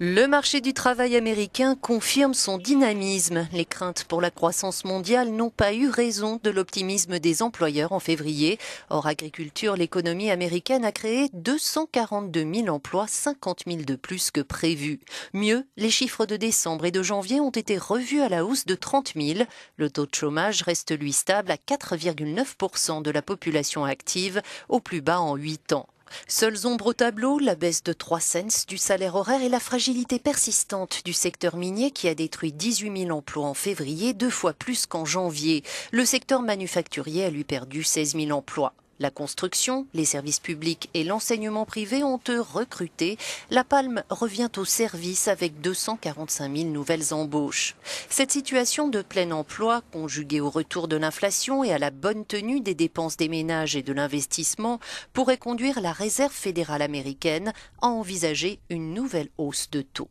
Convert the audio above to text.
Le marché du travail américain confirme son dynamisme. Les craintes pour la croissance mondiale n'ont pas eu raison de l'optimisme des employeurs en février. Hors agriculture, l'économie américaine a créé 242 000 emplois, 50 000 de plus que prévu. Mieux, les chiffres de décembre et de janvier ont été revus à la hausse de 30 000. Le taux de chômage reste lui stable à 4,9 de la population active, au plus bas en 8 ans. Seules ombres au tableau, la baisse de 3 cents du salaire horaire et la fragilité persistante du secteur minier qui a détruit 18 000 emplois en février, deux fois plus qu'en janvier. Le secteur manufacturier a lui perdu 16 000 emplois. La construction, les services publics et l'enseignement privé ont eux recruté. La Palme revient au service avec 245 000 nouvelles embauches. Cette situation de plein emploi, conjuguée au retour de l'inflation et à la bonne tenue des dépenses des ménages et de l'investissement, pourrait conduire la Réserve fédérale américaine à envisager une nouvelle hausse de taux.